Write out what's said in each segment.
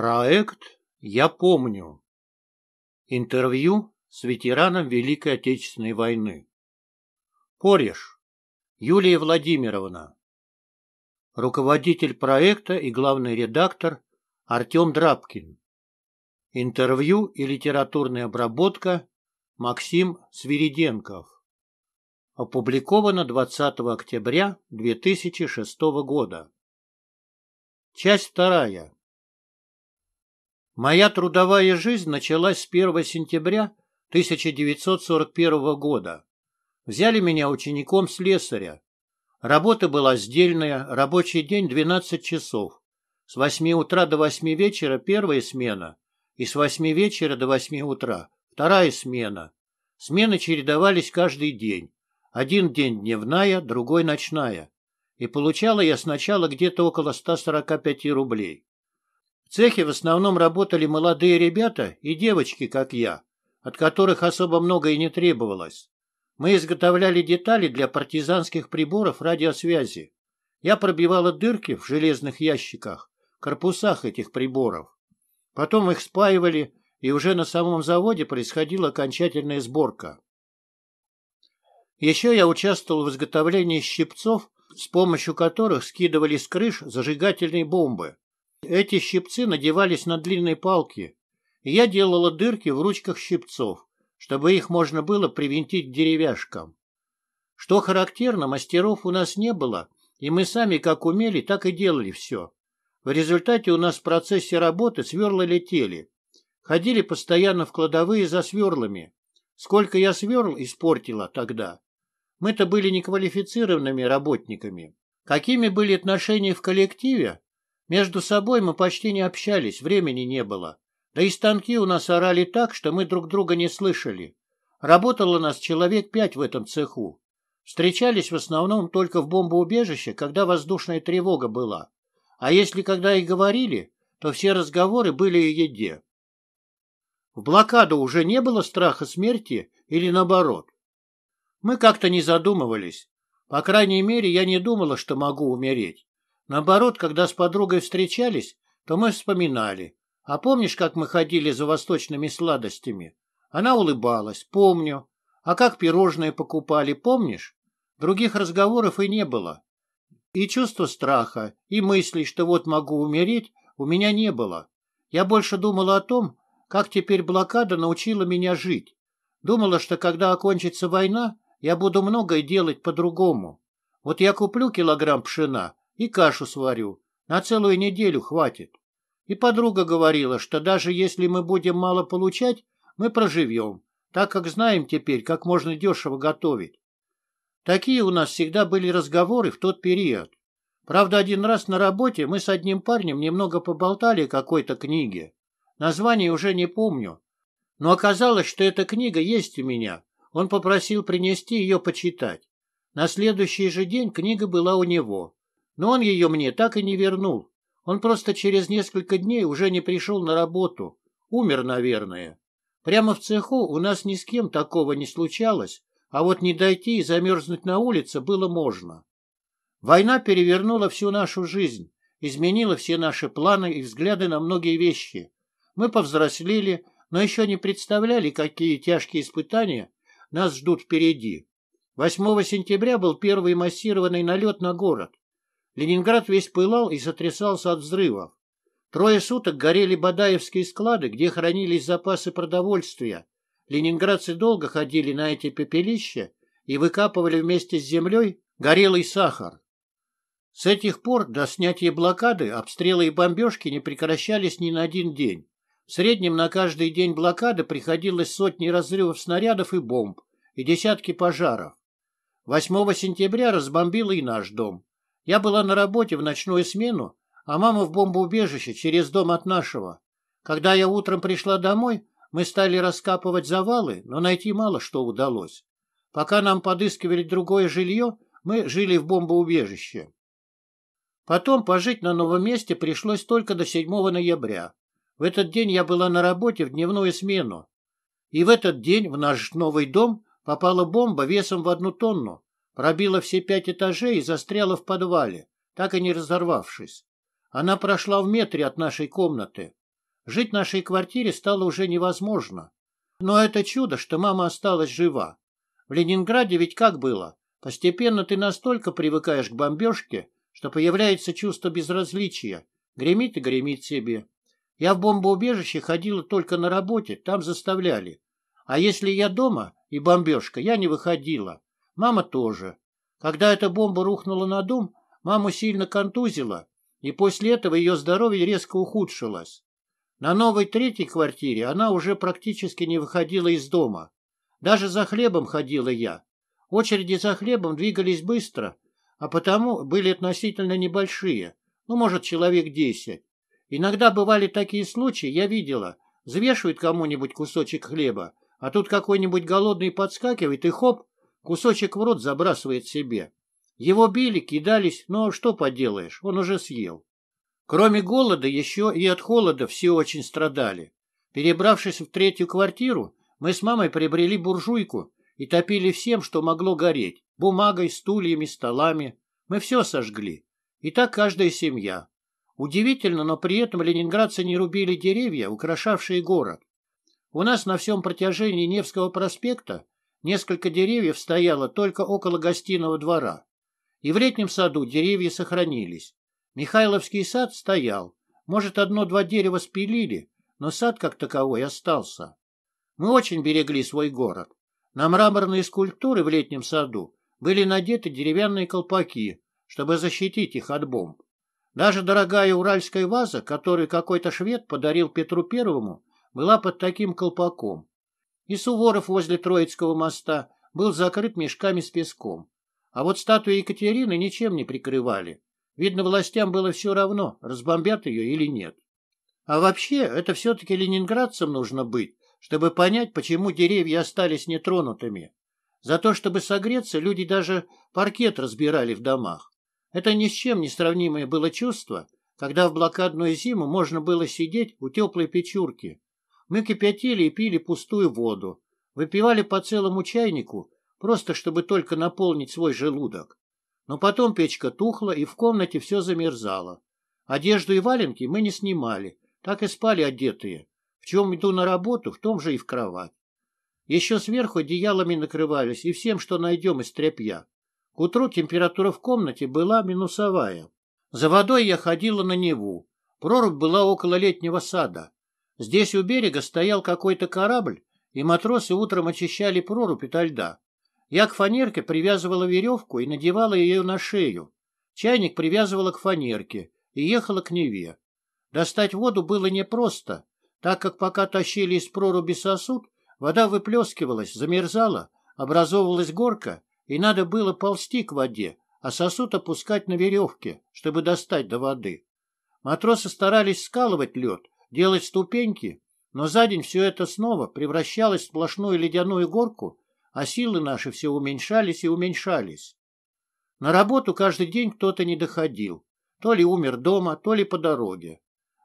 Проект «Я помню». Интервью с ветераном Великой Отечественной войны. Кореш. Юлия Владимировна. Руководитель проекта и главный редактор Артем Драбкин. Интервью и литературная обработка Максим Свириденков. Опубликовано 20 октября 2006 года. Часть вторая. Моя трудовая жизнь началась с 1 сентября 1941 года. Взяли меня учеником слесаря. Работа была сдельная, рабочий день 12 часов. С 8 утра до 8 вечера первая смена и с 8 вечера до 8 утра вторая смена. Смены чередовались каждый день. Один день дневная, другой ночная. И получала я сначала где-то около 145 рублей. В цехе в основном работали молодые ребята и девочки, как я, от которых особо много и не требовалось. Мы изготовляли детали для партизанских приборов радиосвязи. Я пробивала дырки в железных ящиках, корпусах этих приборов. Потом их спаивали, и уже на самом заводе происходила окончательная сборка. Еще я участвовал в изготовлении щипцов, с помощью которых скидывали с крыш зажигательные бомбы. Эти щипцы надевались на длинные палки, и я делала дырки в ручках щипцов, чтобы их можно было привинтить к деревяшкам. Что характерно, мастеров у нас не было, и мы сами как умели, так и делали все. В результате у нас в процессе работы сверла летели. Ходили постоянно в кладовые за сверлами. Сколько я сверл испортила тогда. Мы-то были неквалифицированными работниками. Какими были отношения в коллективе, между собой мы почти не общались, времени не было. Да и станки у нас орали так, что мы друг друга не слышали. Работало нас человек пять в этом цеху. Встречались в основном только в бомбоубежище, когда воздушная тревога была. А если когда и говорили, то все разговоры были о еде. В блокаду уже не было страха смерти или наоборот? Мы как-то не задумывались. По крайней мере, я не думала, что могу умереть. Наоборот, когда с подругой встречались, то мы вспоминали. А помнишь, как мы ходили за восточными сладостями? Она улыбалась. Помню. А как пирожные покупали, помнишь? Других разговоров и не было. И чувства страха, и мыслей, что вот могу умереть, у меня не было. Я больше думала о том, как теперь блокада научила меня жить. Думала, что когда окончится война, я буду многое делать по-другому. Вот я куплю килограмм пшена, и кашу сварю. На целую неделю хватит. И подруга говорила, что даже если мы будем мало получать, мы проживем, так как знаем теперь, как можно дешево готовить. Такие у нас всегда были разговоры в тот период. Правда, один раз на работе мы с одним парнем немного поболтали о какой-то книге. Название уже не помню. Но оказалось, что эта книга есть у меня. Он попросил принести ее почитать. На следующий же день книга была у него. Но он ее мне так и не вернул. Он просто через несколько дней уже не пришел на работу. Умер, наверное. Прямо в цеху у нас ни с кем такого не случалось, а вот не дойти и замерзнуть на улице было можно. Война перевернула всю нашу жизнь, изменила все наши планы и взгляды на многие вещи. Мы повзрослели, но еще не представляли, какие тяжкие испытания нас ждут впереди. 8 сентября был первый массированный налет на город. Ленинград весь пылал и сотрясался от взрывов. Трое суток горели бадаевские склады, где хранились запасы продовольствия. Ленинградцы долго ходили на эти пепелища и выкапывали вместе с землей горелый сахар. С этих пор до снятия блокады обстрелы и бомбежки не прекращались ни на один день. В среднем на каждый день блокады приходилось сотни разрывов снарядов и бомб и десятки пожаров. 8 сентября разбомбило и наш дом. Я была на работе в ночную смену, а мама в бомбоубежище через дом от нашего. Когда я утром пришла домой, мы стали раскапывать завалы, но найти мало что удалось. Пока нам подыскивали другое жилье, мы жили в бомбоубежище. Потом пожить на новом месте пришлось только до 7 ноября. В этот день я была на работе в дневную смену. И в этот день в наш новый дом попала бомба весом в одну тонну, пробила все пять этажей и застряла в подвале, так и не разорвавшись. Она прошла в метре от нашей комнаты. Жить в нашей квартире стало уже невозможно. Но это чудо, что мама осталась жива. В Ленинграде ведь как было? Постепенно ты настолько привыкаешь к бомбежке, что появляется чувство безразличия. Гремит и гремит себе. Я в бомбоубежище ходила только на работе, там заставляли. А если я дома и бомбежка, я не выходила. Мама тоже. Когда эта бомба рухнула на дом, маму сильно контузила, и после этого ее здоровье резко ухудшилось. На новой третьей квартире она уже практически не выходила из дома. Даже за хлебом ходила я. Очереди за хлебом двигались быстро, а потому были относительно небольшие, ну, может, человек десять. Иногда бывали такие случаи, я видела, взвешивает кому-нибудь кусочек хлеба, а тут какой-нибудь голодный подскакивает и хоп, Кусочек в рот забрасывает себе. Его били, кидались, но ну, а что поделаешь, он уже съел. Кроме голода, еще и от холода все очень страдали. Перебравшись в третью квартиру, мы с мамой приобрели буржуйку и топили всем, что могло гореть — бумагой, стульями, столами. Мы все сожгли. И так каждая семья. Удивительно, но при этом ленинградцы не рубили деревья, украшавшие город. У нас на всем протяжении Невского проспекта Несколько деревьев стояло только около гостиного двора. И в летнем саду деревья сохранились. Михайловский сад стоял. Может, одно-два дерева спилили, но сад как таковой остался. Мы очень берегли свой город. На мраморные скульптуры в летнем саду были надеты деревянные колпаки, чтобы защитить их от бомб. Даже дорогая уральская ваза, которую какой-то швед подарил Петру Первому, была под таким колпаком и Суворов возле Троицкого моста был закрыт мешками с песком. А вот статую Екатерины ничем не прикрывали. Видно, властям было все равно, разбомбят ее или нет. А вообще, это все-таки ленинградцам нужно быть, чтобы понять, почему деревья остались нетронутыми. За то, чтобы согреться, люди даже паркет разбирали в домах. Это ни с чем не сравнимое было чувство, когда в блокадную зиму можно было сидеть у теплой печурки, мы кипятили и пили пустую воду, выпивали по целому чайнику, просто чтобы только наполнить свой желудок. Но потом печка тухла, и в комнате все замерзало. Одежду и валенки мы не снимали, так и спали одетые. В чем иду на работу, в том же и в кровать. Еще сверху одеялами накрывались и всем, что найдем из тряпья. К утру температура в комнате была минусовая. За водой я ходила на Неву. Прорубь была около летнего сада. Здесь у берега стоял какой-то корабль, и матросы утром очищали прорубь ото льда. Я к фанерке привязывала веревку и надевала ее на шею. Чайник привязывала к фанерке и ехала к Неве. Достать воду было непросто, так как пока тащили из проруби сосуд, вода выплескивалась, замерзала, образовывалась горка, и надо было ползти к воде, а сосуд опускать на веревке, чтобы достать до воды. Матросы старались скалывать лед, делать ступеньки, но за день все это снова превращалось в сплошную ледяную горку, а силы наши все уменьшались и уменьшались. На работу каждый день кто-то не доходил, то ли умер дома, то ли по дороге.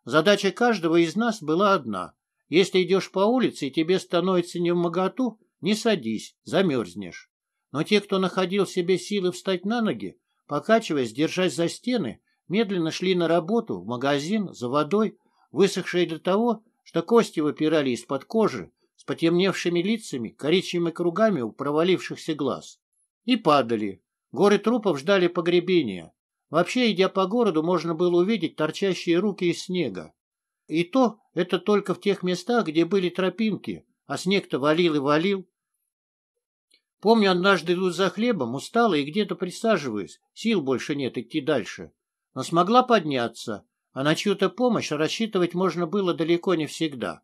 Задача каждого из нас была одна. Если идешь по улице и тебе становится не в моготу, не садись, замерзнешь. Но те, кто находил себе силы встать на ноги, покачиваясь, держась за стены, медленно шли на работу, в магазин, за водой, высохшие до того, что кости выпирали из-под кожи с потемневшими лицами, коричневыми кругами у провалившихся глаз. И падали. Горы трупов ждали погребения. Вообще, идя по городу, можно было увидеть торчащие руки из снега. И то это только в тех местах, где были тропинки, а снег-то валил и валил. Помню, однажды иду за хлебом, устала и где-то присаживаюсь, сил больше нет идти дальше. Но смогла подняться, а на чью-то помощь рассчитывать можно было далеко не всегда.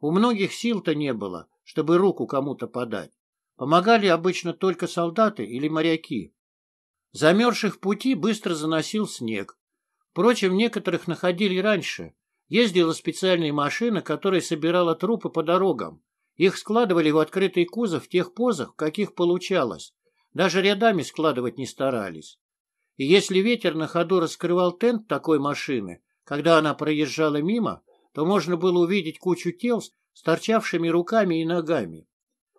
У многих сил-то не было, чтобы руку кому-то подать. Помогали обычно только солдаты или моряки. Замерзших пути быстро заносил снег. Впрочем, некоторых находили раньше. Ездила специальная машина, которая собирала трупы по дорогам. Их складывали в открытый кузов в тех позах, каких получалось. Даже рядами складывать не старались. И если ветер на ходу раскрывал тент такой машины, когда она проезжала мимо, то можно было увидеть кучу тел с торчавшими руками и ногами.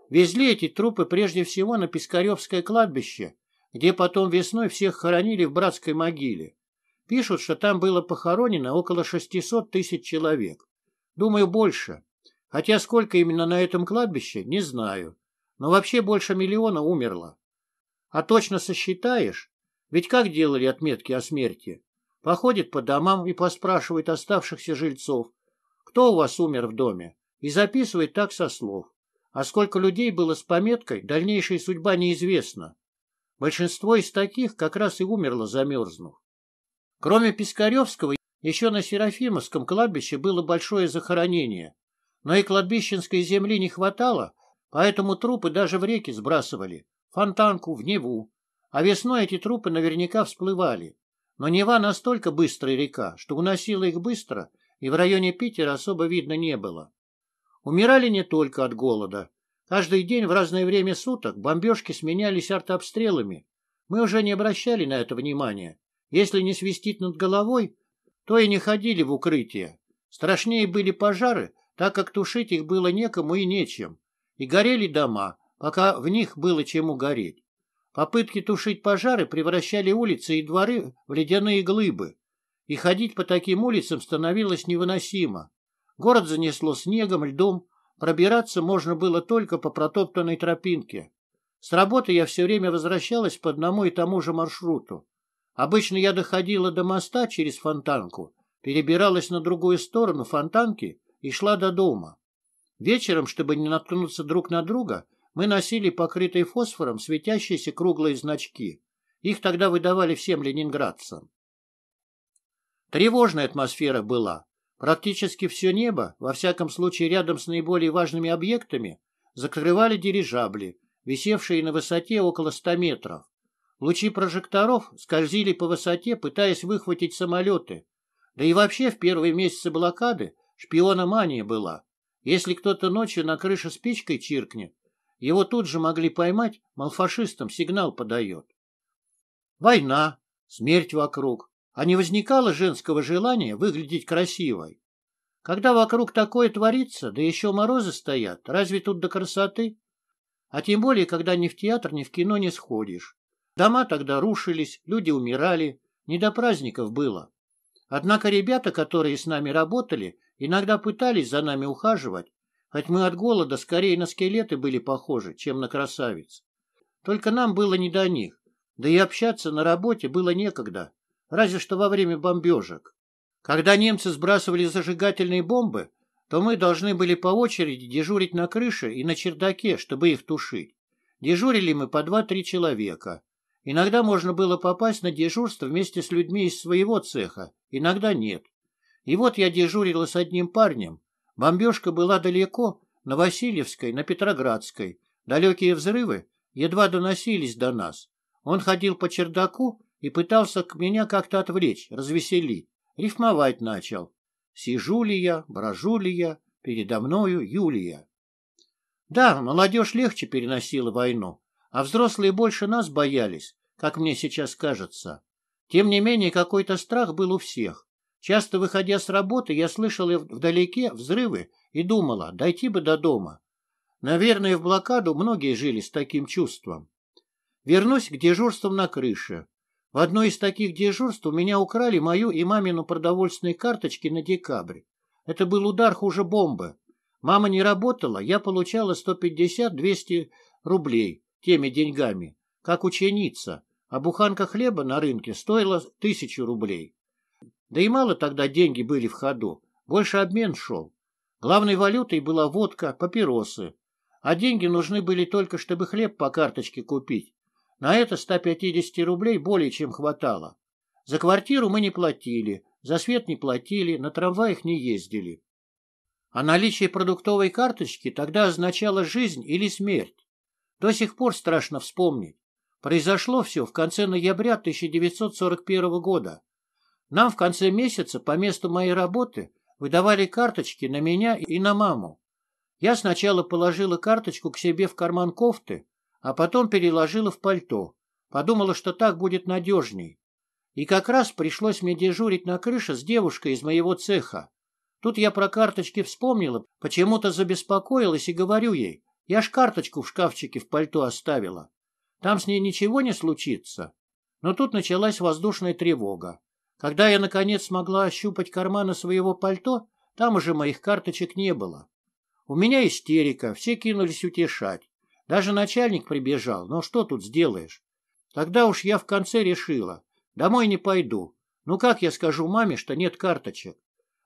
Везли эти трупы прежде всего на Пискаревское кладбище, где потом весной всех хоронили в братской могиле. Пишут, что там было похоронено около 600 тысяч человек. Думаю, больше. Хотя сколько именно на этом кладбище, не знаю. Но вообще больше миллиона умерло. А точно сосчитаешь, ведь как делали отметки о смерти? Походит по домам и поспрашивает оставшихся жильцов, кто у вас умер в доме, и записывает так со слов. А сколько людей было с пометкой, дальнейшая судьба неизвестна. Большинство из таких как раз и умерло замерзнув. Кроме Пискаревского, еще на Серафимовском кладбище было большое захоронение. Но и кладбищенской земли не хватало, поэтому трупы даже в реки сбрасывали, фонтанку, в Неву, а весной эти трупы наверняка всплывали. Но Нева настолько быстрая река, что уносила их быстро, и в районе Питера особо видно не было. Умирали не только от голода. Каждый день в разное время суток бомбежки сменялись артообстрелами. Мы уже не обращали на это внимания. Если не свистит над головой, то и не ходили в укрытие. Страшнее были пожары, так как тушить их было некому и нечем. И горели дома, пока в них было чему гореть. Попытки тушить пожары превращали улицы и дворы в ледяные глыбы, и ходить по таким улицам становилось невыносимо. Город занесло снегом, льдом, пробираться можно было только по протоптанной тропинке. С работы я все время возвращалась по одному и тому же маршруту. Обычно я доходила до моста через фонтанку, перебиралась на другую сторону фонтанки и шла до дома. Вечером, чтобы не наткнуться друг на друга, мы носили покрытые фосфором светящиеся круглые значки. Их тогда выдавали всем ленинградцам. Тревожная атмосфера была. Практически все небо, во всяком случае рядом с наиболее важными объектами, закрывали дирижабли, висевшие на высоте около 100 метров. Лучи прожекторов скользили по высоте, пытаясь выхватить самолеты. Да и вообще в первые месяцы блокады шпиономания была. Если кто-то ночью на крыше спичкой чиркнет, его тут же могли поймать, малфашистам сигнал подает. Война, смерть вокруг. А не возникало женского желания выглядеть красивой? Когда вокруг такое творится, да еще морозы стоят, разве тут до красоты? А тем более, когда ни в театр, ни в кино не сходишь. Дома тогда рушились, люди умирали, не до праздников было. Однако ребята, которые с нами работали, иногда пытались за нами ухаживать, Хоть мы от голода скорее на скелеты были похожи, чем на красавиц. Только нам было не до них. Да и общаться на работе было некогда, разве что во время бомбежек. Когда немцы сбрасывали зажигательные бомбы, то мы должны были по очереди дежурить на крыше и на чердаке, чтобы их тушить. Дежурили мы по два-три человека. Иногда можно было попасть на дежурство вместе с людьми из своего цеха, иногда нет. И вот я дежурила с одним парнем, Бомбежка была далеко, на Васильевской, на Петроградской. Далекие взрывы едва доносились до нас. Он ходил по чердаку и пытался к меня как-то отвлечь, развеселить. Рифмовать начал. Сижу ли я, брожу ли я, передо мною Юлия. Да, молодежь легче переносила войну, а взрослые больше нас боялись, как мне сейчас кажется. Тем не менее, какой-то страх был у всех. Часто, выходя с работы, я слышала вдалеке взрывы и думала, дойти бы до дома. Наверное, в блокаду многие жили с таким чувством. Вернусь к дежурствам на крыше. В одной из таких дежурств у меня украли мою и мамину продовольственные карточки на декабрь. Это был удар хуже бомбы. Мама не работала, я получала 150-200 рублей теми деньгами, как ученица, а буханка хлеба на рынке стоила тысячу рублей. Да и мало тогда деньги были в ходу, больше обмен шел. Главной валютой была водка, папиросы. А деньги нужны были только, чтобы хлеб по карточке купить. На это 150 рублей более чем хватало. За квартиру мы не платили, за свет не платили, на трамваях не ездили. А наличие продуктовой карточки тогда означало жизнь или смерть. До сих пор страшно вспомнить. Произошло все в конце ноября 1941 года. Нам в конце месяца по месту моей работы выдавали карточки на меня и на маму. Я сначала положила карточку к себе в карман кофты, а потом переложила в пальто. Подумала, что так будет надежней. И как раз пришлось мне дежурить на крыше с девушкой из моего цеха. Тут я про карточки вспомнила, почему-то забеспокоилась и говорю ей, я ж карточку в шкафчике в пальто оставила. Там с ней ничего не случится. Но тут началась воздушная тревога. Когда я, наконец, смогла ощупать карманы своего пальто, там уже моих карточек не было. У меня истерика, все кинулись утешать. Даже начальник прибежал, но «Ну что тут сделаешь? Тогда уж я в конце решила, домой не пойду. Ну как я скажу маме, что нет карточек?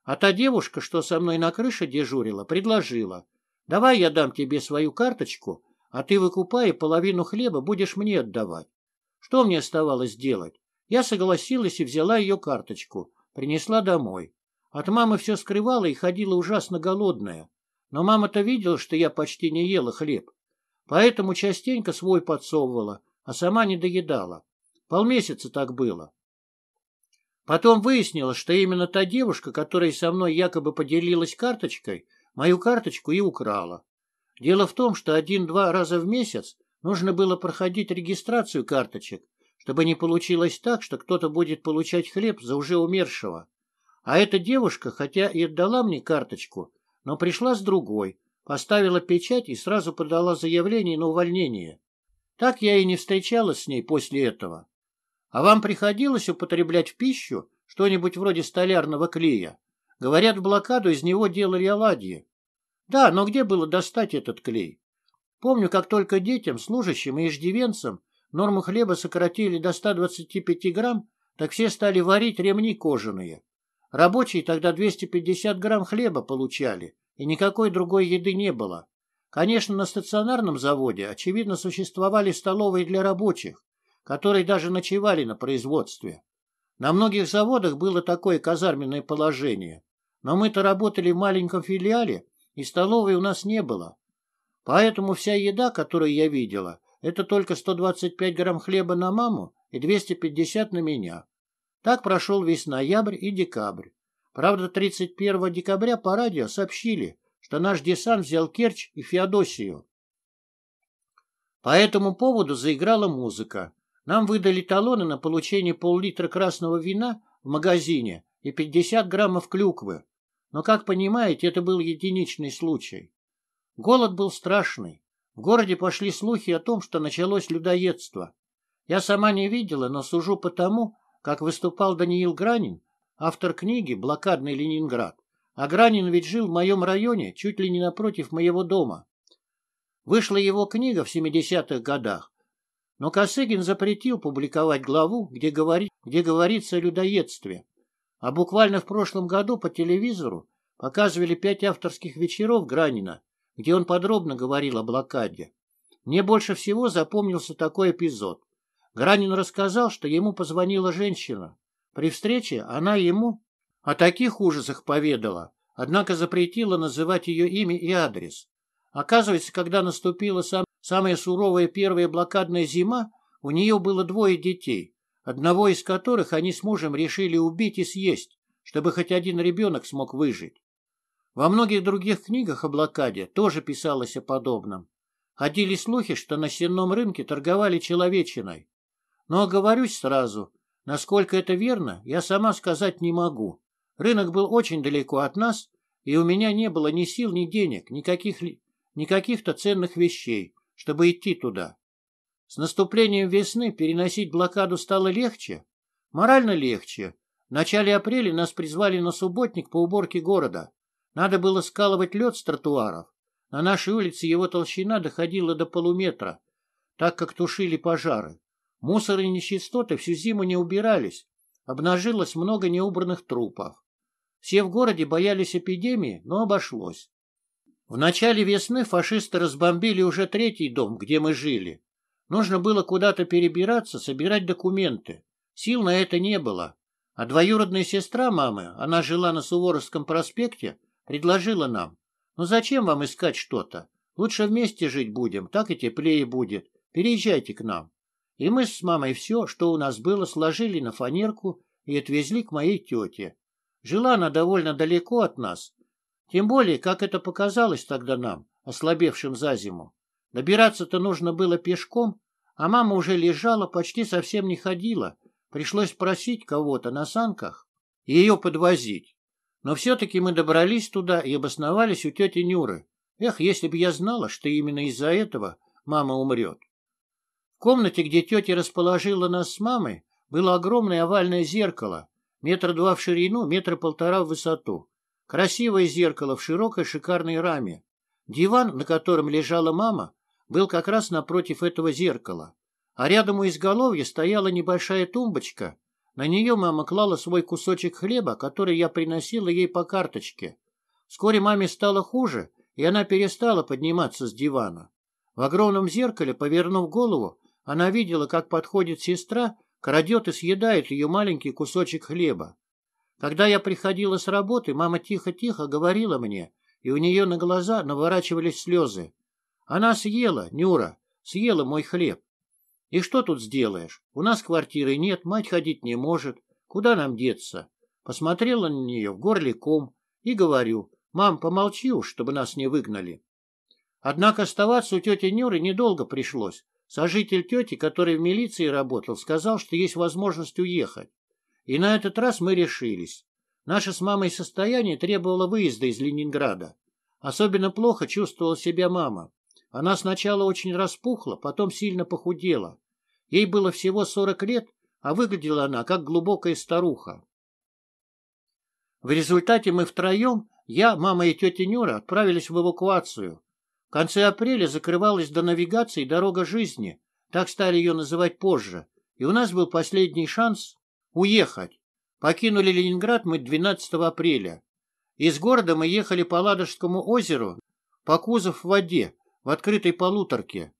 А та девушка, что со мной на крыше дежурила, предложила. Давай я дам тебе свою карточку, а ты, выкупая половину хлеба, будешь мне отдавать. Что мне оставалось делать? Я согласилась и взяла ее карточку, принесла домой. От мамы все скрывала и ходила ужасно голодная. Но мама-то видела, что я почти не ела хлеб. Поэтому частенько свой подсовывала, а сама не доедала. Полмесяца так было. Потом выяснилось, что именно та девушка, которая со мной якобы поделилась карточкой, мою карточку и украла. Дело в том, что один-два раза в месяц нужно было проходить регистрацию карточек, чтобы не получилось так, что кто-то будет получать хлеб за уже умершего. А эта девушка, хотя и отдала мне карточку, но пришла с другой, поставила печать и сразу подала заявление на увольнение. Так я и не встречалась с ней после этого. А вам приходилось употреблять в пищу что-нибудь вроде столярного клея? Говорят, в блокаду из него делали оладьи. Да, но где было достать этот клей? Помню, как только детям, служащим и иждивенцам Норму хлеба сократили до 125 грамм, так все стали варить ремни кожаные. Рабочие тогда 250 грамм хлеба получали, и никакой другой еды не было. Конечно, на стационарном заводе, очевидно, существовали столовые для рабочих, которые даже ночевали на производстве. На многих заводах было такое казарменное положение. Но мы-то работали в маленьком филиале, и столовой у нас не было. Поэтому вся еда, которую я видела, это только 125 грамм хлеба на маму и 250 на меня. Так прошел весь ноябрь и декабрь. Правда, 31 декабря по радио сообщили, что наш десант взял Керчь и Феодосию. По этому поводу заиграла музыка. Нам выдали талоны на получение пол-литра красного вина в магазине и 50 граммов клюквы. Но, как понимаете, это был единичный случай. Голод был страшный. В городе пошли слухи о том, что началось людоедство. Я сама не видела, но сужу по тому, как выступал Даниил Гранин, автор книги «Блокадный Ленинград». А Гранин ведь жил в моем районе, чуть ли не напротив моего дома. Вышла его книга в 70-х годах, но Косыгин запретил публиковать главу, где, говори, где говорится о людоедстве. А буквально в прошлом году по телевизору показывали пять авторских вечеров Гранина, где он подробно говорил о блокаде. Мне больше всего запомнился такой эпизод. Гранин рассказал, что ему позвонила женщина. При встрече она ему о таких ужасах поведала, однако запретила называть ее имя и адрес. Оказывается, когда наступила сам, самая суровая первая блокадная зима, у нее было двое детей, одного из которых они с мужем решили убить и съесть, чтобы хоть один ребенок смог выжить. Во многих других книгах о блокаде тоже писалось о подобном. Ходили слухи, что на сенном рынке торговали человечиной. Но оговорюсь сразу, насколько это верно, я сама сказать не могу. Рынок был очень далеко от нас, и у меня не было ни сил, ни денег, никаких, никаких-то ценных вещей, чтобы идти туда. С наступлением весны переносить блокаду стало легче, морально легче. В начале апреля нас призвали на субботник по уборке города. Надо было скалывать лед с тротуаров. На нашей улице его толщина доходила до полуметра, так как тушили пожары. Мусор и нечистоты всю зиму не убирались. Обнажилось много неубранных трупов. Все в городе боялись эпидемии, но обошлось. В начале весны фашисты разбомбили уже третий дом, где мы жили. Нужно было куда-то перебираться, собирать документы. Сил на это не было. А двоюродная сестра мамы, она жила на Суворовском проспекте, Предложила нам. но ну, зачем вам искать что-то? Лучше вместе жить будем, так и теплее будет. Переезжайте к нам. И мы с мамой все, что у нас было, сложили на фанерку и отвезли к моей тете. Жила она довольно далеко от нас. Тем более, как это показалось тогда нам, ослабевшим за зиму. Добираться-то нужно было пешком, а мама уже лежала, почти совсем не ходила. Пришлось просить кого-то на санках ее подвозить. Но все-таки мы добрались туда и обосновались у тети Нюры. Эх, если бы я знала, что именно из-за этого мама умрет. В комнате, где тетя расположила нас с мамой, было огромное овальное зеркало, метр два в ширину, метр полтора в высоту. Красивое зеркало в широкой шикарной раме. Диван, на котором лежала мама, был как раз напротив этого зеркала. А рядом у изголовья стояла небольшая тумбочка на нее мама клала свой кусочек хлеба, который я приносила ей по карточке. Вскоре маме стало хуже, и она перестала подниматься с дивана. В огромном зеркале, повернув голову, она видела, как подходит сестра, крадет и съедает ее маленький кусочек хлеба. Когда я приходила с работы, мама тихо-тихо говорила мне, и у нее на глаза наворачивались слезы. Она съела, Нюра, съела мой хлеб. И что тут сделаешь? У нас квартиры нет, мать ходить не может. Куда нам деться? Посмотрела на нее в горле ком и говорю, мам, помолчи уж, чтобы нас не выгнали. Однако оставаться у тети Нюры недолго пришлось. Сожитель тети, который в милиции работал, сказал, что есть возможность уехать. И на этот раз мы решились. Наше с мамой состояние требовало выезда из Ленинграда. Особенно плохо чувствовала себя мама. Она сначала очень распухла, потом сильно похудела. Ей было всего сорок лет, а выглядела она как глубокая старуха. В результате мы втроем, я, мама и тетя Нюра, отправились в эвакуацию. В конце апреля закрывалась до навигации дорога жизни, так стали ее называть позже, и у нас был последний шанс уехать. Покинули Ленинград мы 12 апреля. Из города мы ехали по Ладожскому озеру, по кузов в воде, в открытой полуторке.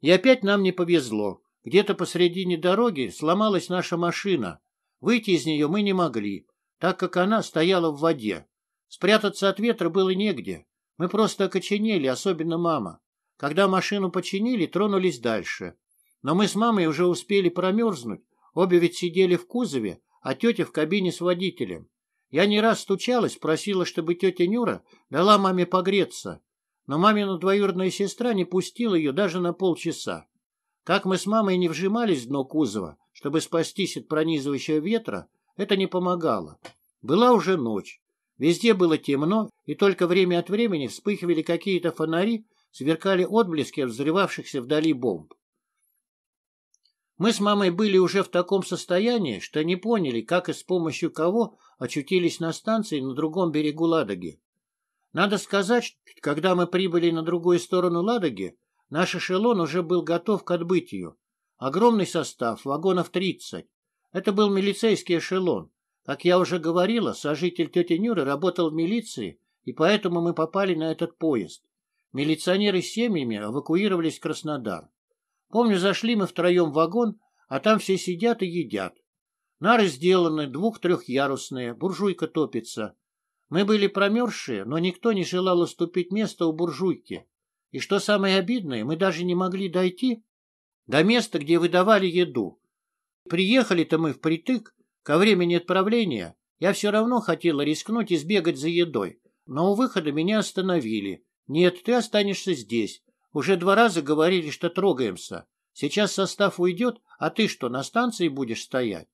И опять нам не повезло. Где-то посредине дороги сломалась наша машина. Выйти из нее мы не могли, так как она стояла в воде. Спрятаться от ветра было негде. Мы просто окоченели, особенно мама. Когда машину починили, тронулись дальше. Но мы с мамой уже успели промерзнуть, обе ведь сидели в кузове, а тетя в кабине с водителем. Я не раз стучалась, просила, чтобы тетя Нюра дала маме погреться, но мамина двоюродная сестра не пустила ее даже на полчаса. Как мы с мамой не вжимались в дно кузова, чтобы спастись от пронизывающего ветра, это не помогало. Была уже ночь. Везде было темно, и только время от времени вспыхивали какие-то фонари, сверкали отблески взрывавшихся вдали бомб. Мы с мамой были уже в таком состоянии, что не поняли, как и с помощью кого очутились на станции на другом берегу Ладоги. Надо сказать, когда мы прибыли на другую сторону Ладоги, наш эшелон уже был готов к отбытию. Огромный состав, вагонов 30. Это был милицейский эшелон. Как я уже говорила, сожитель тети Нюры работал в милиции, и поэтому мы попали на этот поезд. Милиционеры с семьями эвакуировались в Краснодар. Помню, зашли мы втроем в вагон, а там все сидят и едят. Нары сделаны, двух-трехъярусные, буржуйка топится. Мы были промерзшие, но никто не желал уступить место у буржуйки. И что самое обидное, мы даже не могли дойти до места, где выдавали еду. Приехали-то мы впритык, ко времени отправления я все равно хотела рискнуть и сбегать за едой, но у выхода меня остановили. Нет, ты останешься здесь. Уже два раза говорили, что трогаемся. Сейчас состав уйдет, а ты что, на станции будешь стоять?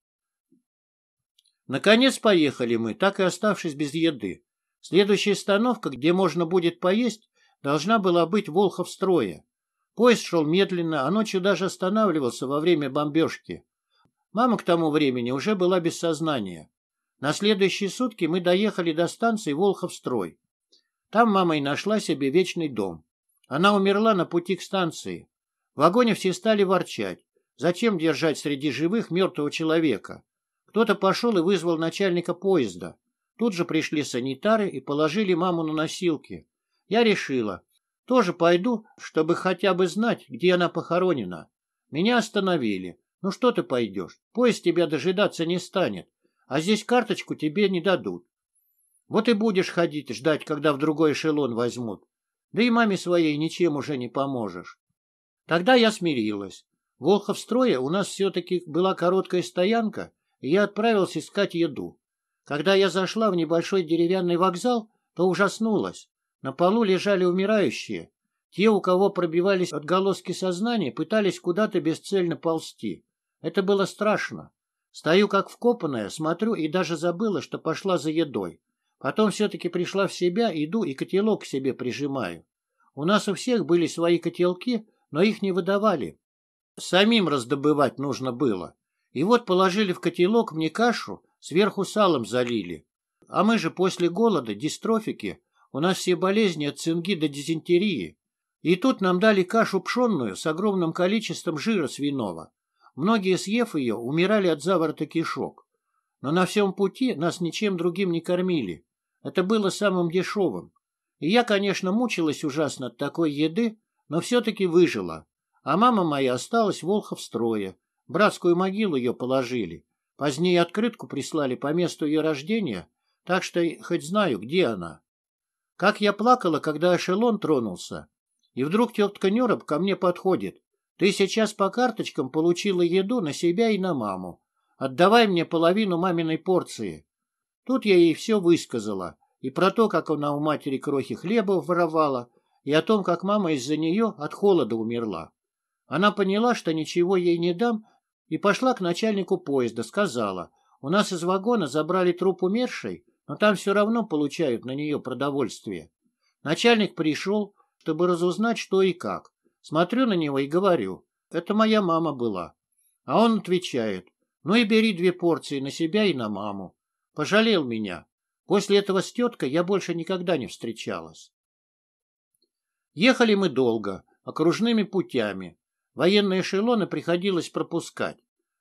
Наконец поехали мы, так и оставшись без еды. Следующая остановка, где можно будет поесть, должна была быть Волховстроя. Поезд шел медленно, а ночью даже останавливался во время бомбежки. Мама к тому времени уже была без сознания. На следующие сутки мы доехали до станции Волховстрой. Там мама и нашла себе вечный дом. Она умерла на пути к станции. В вагоне все стали ворчать. Зачем держать среди живых мертвого человека? Кто-то пошел и вызвал начальника поезда. Тут же пришли санитары и положили маму на носилки. Я решила, тоже пойду, чтобы хотя бы знать, где она похоронена. Меня остановили. Ну что ты пойдешь? Поезд тебя дожидаться не станет. А здесь карточку тебе не дадут. Вот и будешь ходить ждать, когда в другой эшелон возьмут. Да и маме своей ничем уже не поможешь. Тогда я смирилась. В Волховстрое у нас все-таки была короткая стоянка, и я отправился искать еду. Когда я зашла в небольшой деревянный вокзал, то ужаснулась. На полу лежали умирающие. Те, у кого пробивались отголоски сознания, пытались куда-то бесцельно ползти. Это было страшно. Стою как вкопанная, смотрю и даже забыла, что пошла за едой. Потом все-таки пришла в себя, иду и котелок к себе прижимаю. У нас у всех были свои котелки, но их не выдавали. Самим раздобывать нужно было. И вот положили в котелок мне кашу, сверху салом залили. А мы же после голода, дистрофики, у нас все болезни от цинги до дизентерии. И тут нам дали кашу пшенную с огромным количеством жира свиного. Многие, съев ее, умирали от заворота кишок. Но на всем пути нас ничем другим не кормили. Это было самым дешевым. И я, конечно, мучилась ужасно от такой еды, но все-таки выжила. А мама моя осталась в Волховстрое, Братскую могилу ее положили. Позднее открытку прислали по месту ее рождения, так что хоть знаю, где она. Как я плакала, когда эшелон тронулся. И вдруг тетка Нюроб ко мне подходит. Ты сейчас по карточкам получила еду на себя и на маму. Отдавай мне половину маминой порции. Тут я ей все высказала. И про то, как она у матери крохи хлеба воровала, и о том, как мама из-за нее от холода умерла. Она поняла, что ничего ей не дам, и пошла к начальнику поезда, сказала, «У нас из вагона забрали труп умершей, но там все равно получают на нее продовольствие». Начальник пришел, чтобы разузнать, что и как. Смотрю на него и говорю, «Это моя мама была». А он отвечает, «Ну и бери две порции на себя и на маму». Пожалел меня. После этого с теткой я больше никогда не встречалась. Ехали мы долго, окружными путями. Военные эшелоны приходилось пропускать.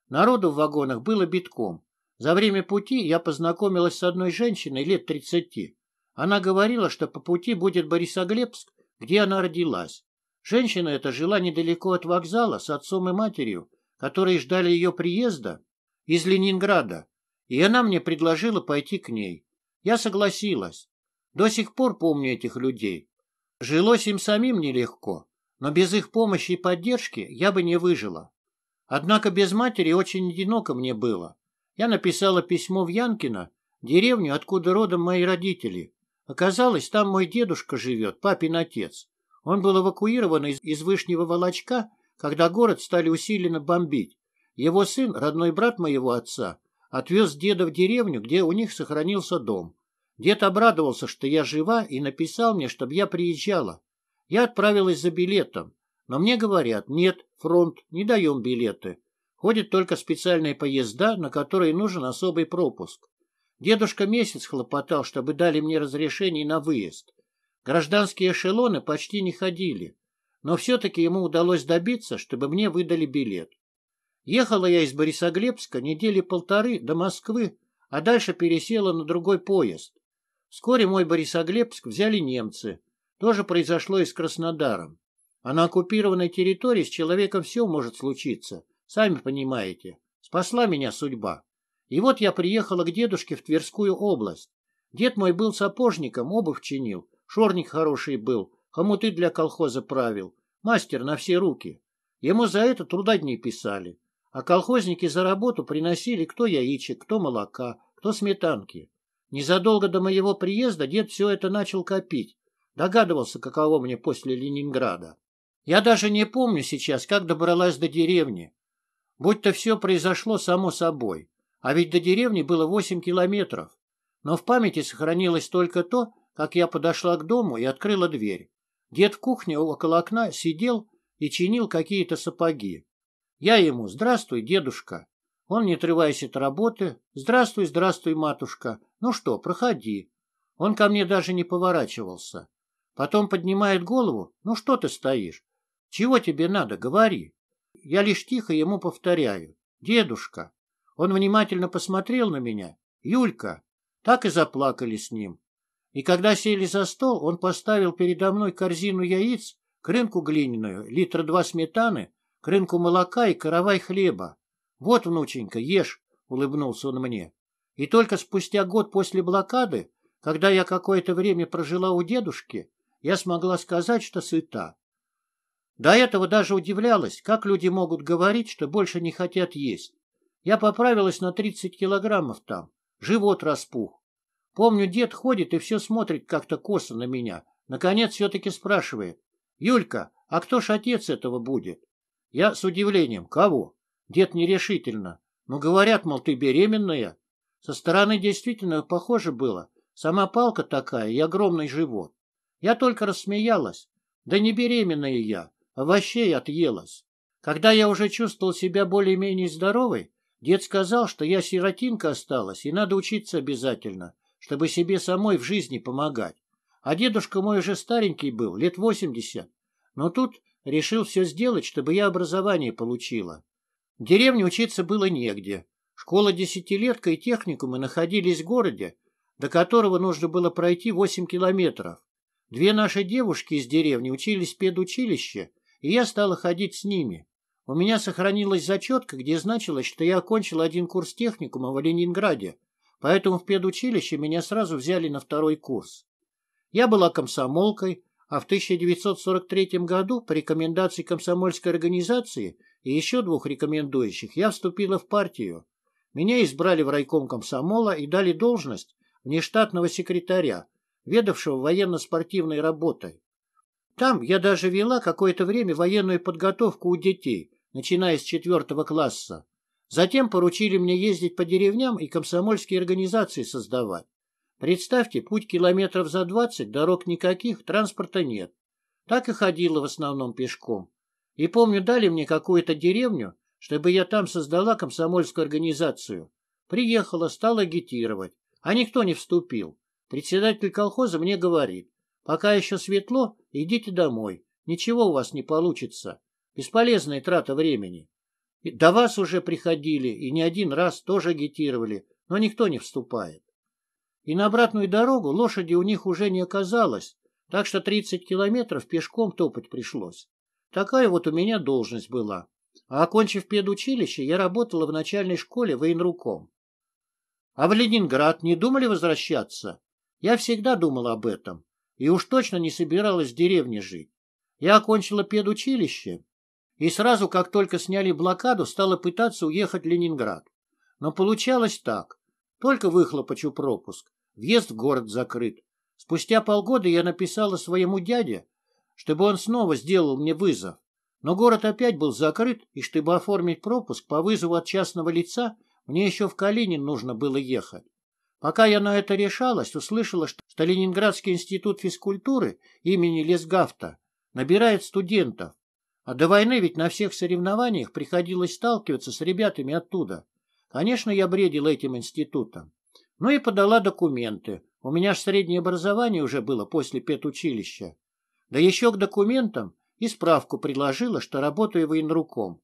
Народу в вагонах было битком. За время пути я познакомилась с одной женщиной лет тридцати. Она говорила, что по пути будет Борисоглебск, где она родилась. Женщина эта жила недалеко от вокзала с отцом и матерью, которые ждали ее приезда из Ленинграда, и она мне предложила пойти к ней. Я согласилась. До сих пор помню этих людей. Жилось им самим нелегко но без их помощи и поддержки я бы не выжила. Однако без матери очень одиноко мне было. Я написала письмо в Янкино, деревню, откуда родом мои родители. Оказалось, там мой дедушка живет, папин отец. Он был эвакуирован из, из Вышнего Волочка, когда город стали усиленно бомбить. Его сын, родной брат моего отца, отвез деда в деревню, где у них сохранился дом. Дед обрадовался, что я жива, и написал мне, чтобы я приезжала. Я отправилась за билетом, но мне говорят, нет, фронт, не даем билеты. Ходят только специальные поезда, на которые нужен особый пропуск. Дедушка месяц хлопотал, чтобы дали мне разрешение на выезд. Гражданские эшелоны почти не ходили, но все-таки ему удалось добиться, чтобы мне выдали билет. Ехала я из Борисоглебска недели полторы до Москвы, а дальше пересела на другой поезд. Вскоре мой Борисоглебск взяли немцы, то же произошло и с Краснодаром. А на оккупированной территории с человеком все может случиться. Сами понимаете. Спасла меня судьба. И вот я приехала к дедушке в Тверскую область. Дед мой был сапожником, обувь чинил. Шорник хороший был, хомуты для колхоза правил. Мастер на все руки. Ему за это трудодни писали. А колхозники за работу приносили кто яичек, кто молока, кто сметанки. Незадолго до моего приезда дед все это начал копить Догадывался, каково мне после Ленинграда. Я даже не помню сейчас, как добралась до деревни. Будь-то все произошло само собой. А ведь до деревни было восемь километров. Но в памяти сохранилось только то, как я подошла к дому и открыла дверь. Дед в кухне около окна сидел и чинил какие-то сапоги. Я ему «Здравствуй, дедушка». Он, не отрываясь от работы, «Здравствуй, здравствуй, матушка. Ну что, проходи». Он ко мне даже не поворачивался. Потом поднимает голову. «Ну что ты стоишь? Чего тебе надо? Говори». Я лишь тихо ему повторяю. «Дедушка». Он внимательно посмотрел на меня. «Юлька». Так и заплакали с ним. И когда сели за стол, он поставил передо мной корзину яиц, крынку глиняную, литра два сметаны, крынку молока и каравай хлеба. «Вот, внученька, ешь», — улыбнулся он мне. И только спустя год после блокады, когда я какое-то время прожила у дедушки, я смогла сказать, что сыта. До этого даже удивлялась, как люди могут говорить, что больше не хотят есть. Я поправилась на 30 килограммов там, живот распух. Помню, дед ходит и все смотрит как-то косо на меня. Наконец все-таки спрашивает. «Юлька, а кто ж отец этого будет?» Я с удивлением. «Кого?» Дед нерешительно. «Ну, говорят, мол, ты беременная». Со стороны действительно похоже было. Сама палка такая и огромный живот. Я только рассмеялась. Да не беременная я, овощей отъелась. Когда я уже чувствовал себя более-менее здоровой, дед сказал, что я сиротинка осталась и надо учиться обязательно, чтобы себе самой в жизни помогать. А дедушка мой уже старенький был, лет восемьдесят. Но тут решил все сделать, чтобы я образование получила. В деревне учиться было негде. Школа-десятилетка и техникумы находились в городе, до которого нужно было пройти 8 километров. Две наши девушки из деревни учились в педучилище, и я стала ходить с ними. У меня сохранилась зачетка, где значилось, что я окончил один курс техникума в Ленинграде, поэтому в педучилище меня сразу взяли на второй курс. Я была комсомолкой, а в 1943 году по рекомендации комсомольской организации и еще двух рекомендующих я вступила в партию. Меня избрали в райком комсомола и дали должность внештатного секретаря, ведавшего военно-спортивной работой. Там я даже вела какое-то время военную подготовку у детей, начиная с четвертого класса. Затем поручили мне ездить по деревням и комсомольские организации создавать. Представьте, путь километров за двадцать, дорог никаких, транспорта нет. Так и ходила в основном пешком. И помню, дали мне какую-то деревню, чтобы я там создала комсомольскую организацию. Приехала, стала агитировать, а никто не вступил. Председатель колхоза мне говорит, пока еще светло, идите домой, ничего у вас не получится, бесполезная трата времени. До вас уже приходили и не один раз тоже агитировали, но никто не вступает. И на обратную дорогу лошади у них уже не оказалось, так что 30 километров пешком топать пришлось. Такая вот у меня должность была. А окончив педучилище, я работала в начальной школе военруком. — А в Ленинград не думали возвращаться? Я всегда думала об этом и уж точно не собиралась в деревне жить. Я окончила педучилище и сразу, как только сняли блокаду, стала пытаться уехать в Ленинград. Но получалось так. Только выхлопочу пропуск. Въезд в город закрыт. Спустя полгода я написала своему дяде, чтобы он снова сделал мне вызов. Но город опять был закрыт, и чтобы оформить пропуск по вызову от частного лица, мне еще в Калинин нужно было ехать. Пока я на это решалась, услышала, что Ленинградский институт физкультуры имени Лесгафта набирает студентов. А до войны ведь на всех соревнованиях приходилось сталкиваться с ребятами оттуда. Конечно, я бредил этим институтом. Ну и подала документы. У меня же среднее образование уже было после педучилища. Да еще к документам и справку предложила, что работаю военруком.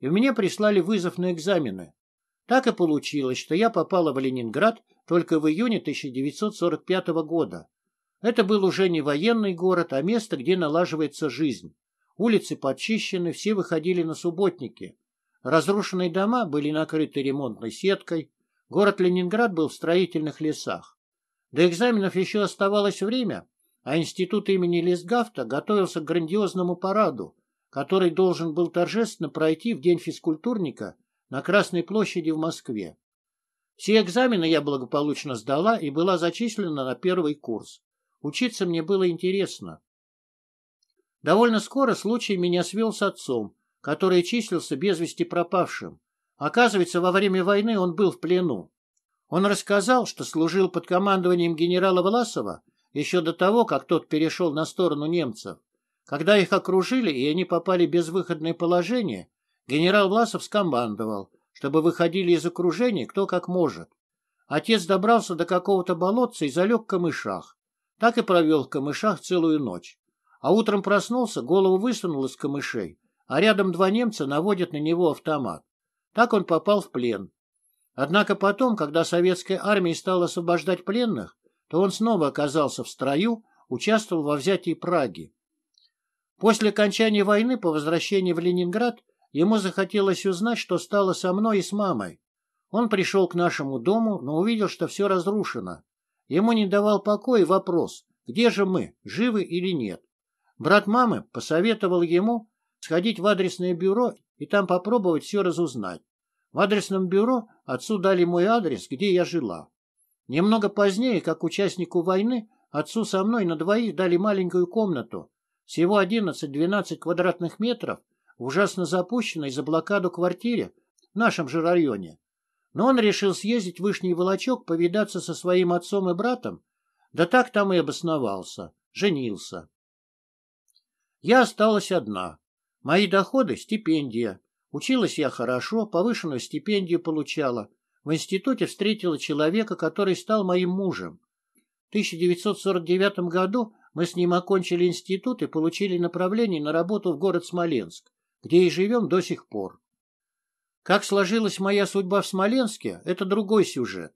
И мне прислали вызов на экзамены. Так и получилось, что я попала в Ленинград только в июне 1945 года. Это был уже не военный город, а место, где налаживается жизнь. Улицы подчищены, все выходили на субботники. Разрушенные дома были накрыты ремонтной сеткой. Город Ленинград был в строительных лесах. До экзаменов еще оставалось время, а институт имени Лесгафта готовился к грандиозному параду, который должен был торжественно пройти в день физкультурника на Красной площади в Москве. Все экзамены я благополучно сдала и была зачислена на первый курс. Учиться мне было интересно. Довольно скоро случай меня свел с отцом, который числился без вести пропавшим. Оказывается, во время войны он был в плену. Он рассказал, что служил под командованием генерала Власова еще до того, как тот перешел на сторону немцев. Когда их окружили и они попали в безвыходное положение, Генерал Власов скомандовал, чтобы выходили из окружения кто как может. Отец добрался до какого-то болотца и залег в камышах. Так и провел в камышах целую ночь. А утром проснулся, голову высунул из камышей, а рядом два немца наводят на него автомат. Так он попал в плен. Однако потом, когда советская армия стала освобождать пленных, то он снова оказался в строю, участвовал во взятии Праги. После окончания войны по возвращении в Ленинград Ему захотелось узнать, что стало со мной и с мамой. Он пришел к нашему дому, но увидел, что все разрушено. Ему не давал покоя вопрос, где же мы, живы или нет. Брат мамы посоветовал ему сходить в адресное бюро и там попробовать все разузнать. В адресном бюро отцу дали мой адрес, где я жила. Немного позднее, как участнику войны, отцу со мной на двоих дали маленькую комнату, всего 11-12 квадратных метров, в ужасно запущенной за блокаду квартире в нашем же районе. Но он решил съездить в Вышний Волочок повидаться со своим отцом и братом, да так там и обосновался, женился. Я осталась одна. Мои доходы — стипендия. Училась я хорошо, повышенную стипендию получала. В институте встретила человека, который стал моим мужем. В 1949 году мы с ним окончили институт и получили направление на работу в город Смоленск где и живем до сих пор. Как сложилась моя судьба в Смоленске, это другой сюжет.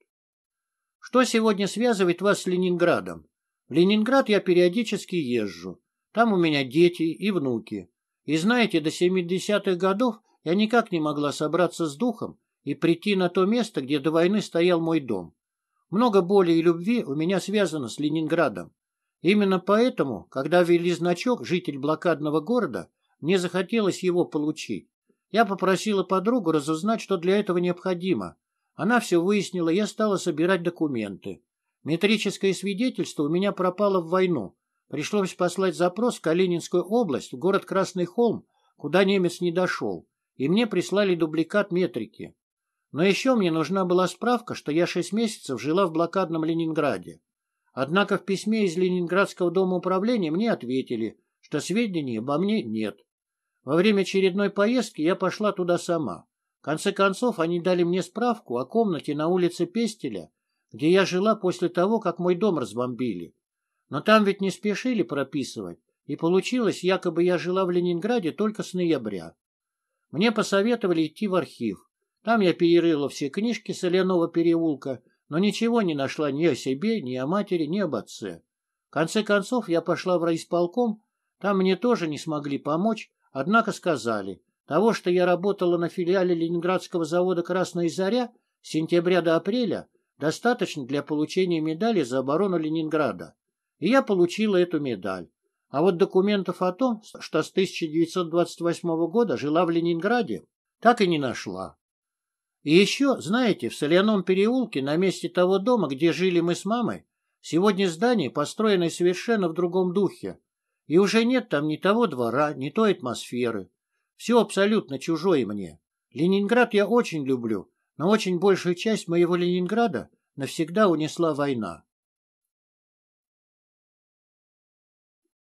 Что сегодня связывает вас с Ленинградом? В Ленинград я периодически езжу. Там у меня дети и внуки. И знаете, до 70-х годов я никак не могла собраться с духом и прийти на то место, где до войны стоял мой дом. Много боли и любви у меня связано с Ленинградом. Именно поэтому, когда ввели значок «Житель блокадного города», мне захотелось его получить. Я попросила подругу разузнать, что для этого необходимо. Она все выяснила, я стала собирать документы. Метрическое свидетельство у меня пропало в войну. Пришлось послать запрос в Калининскую область, в город Красный Холм, куда немец не дошел, и мне прислали дубликат метрики. Но еще мне нужна была справка, что я шесть месяцев жила в блокадном Ленинграде. Однако в письме из Ленинградского дома управления мне ответили, что сведений обо мне нет. Во время очередной поездки я пошла туда сама. В конце концов, они дали мне справку о комнате на улице Пестеля, где я жила после того, как мой дом разбомбили. Но там ведь не спешили прописывать, и получилось, якобы я жила в Ленинграде только с ноября. Мне посоветовали идти в архив. Там я перерыла все книжки с переулка, но ничего не нашла ни о себе, ни о матери, ни об отце. В конце концов, я пошла в райисполком, там мне тоже не смогли помочь, Однако сказали, того, что я работала на филиале Ленинградского завода «Красная заря» с сентября до апреля, достаточно для получения медали за оборону Ленинграда. И я получила эту медаль. А вот документов о том, что с 1928 года жила в Ленинграде, так и не нашла. И еще, знаете, в Соляном переулке, на месте того дома, где жили мы с мамой, сегодня здание, построенное совершенно в другом духе, и уже нет там ни того двора, ни той атмосферы. Все абсолютно чужое мне. Ленинград я очень люблю, но очень большую часть моего Ленинграда навсегда унесла война.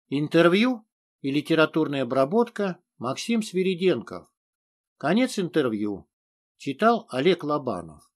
Интервью и литературная обработка Максим Свириденков. Конец интервью. Читал Олег Лобанов.